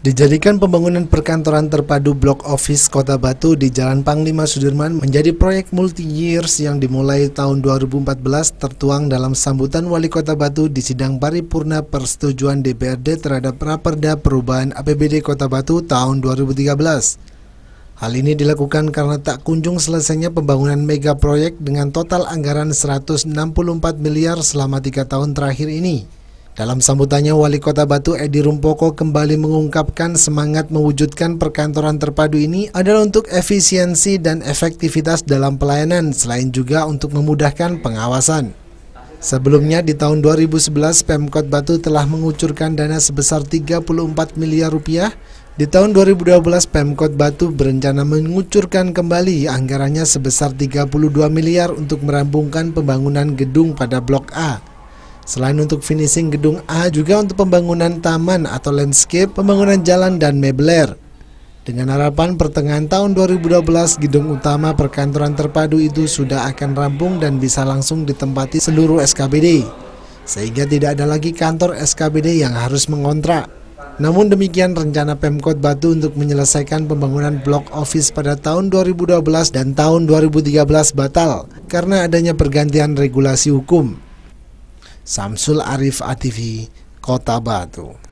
Dijadikan pembangunan perkantoran terpadu Blok Office Kota Batu di Jalan Panglima Sudirman menjadi proyek multi-years yang dimulai tahun 2014 tertuang dalam sambutan Wali Kota Batu di Sidang Paripurna Persetujuan DPRD terhadap Raperda Perubahan APBD Kota Batu tahun 2013. Hal ini dilakukan karena tak kunjung selesainya pembangunan mega proyek dengan total anggaran 164 miliar selama tiga tahun terakhir ini. Dalam sambutannya, Wali Kota Batu Edi Rumpoko kembali mengungkapkan semangat mewujudkan perkantoran terpadu ini adalah untuk efisiensi dan efektivitas dalam pelayanan, selain juga untuk memudahkan pengawasan. Sebelumnya di tahun 2011 Pemkot Batu telah mengucurkan dana sebesar 34 miliar rupiah. Di tahun 2012 Pemkot Batu berencana mengucurkan kembali anggarannya sebesar 32 miliar untuk merampungkan pembangunan gedung pada Blok A. Selain untuk finishing gedung A juga untuk pembangunan taman atau landscape, pembangunan jalan dan mebeler. Dengan harapan pertengahan tahun 2012 gedung utama perkantoran terpadu itu sudah akan rampung dan bisa langsung ditempati seluruh SKBD. Sehingga tidak ada lagi kantor SKBD yang harus mengontrak. Namun demikian rencana Pemkot Batu untuk menyelesaikan pembangunan blok office pada tahun 2012 dan tahun 2013 batal karena adanya pergantian regulasi hukum. Samsul Arif ATV Kota Batu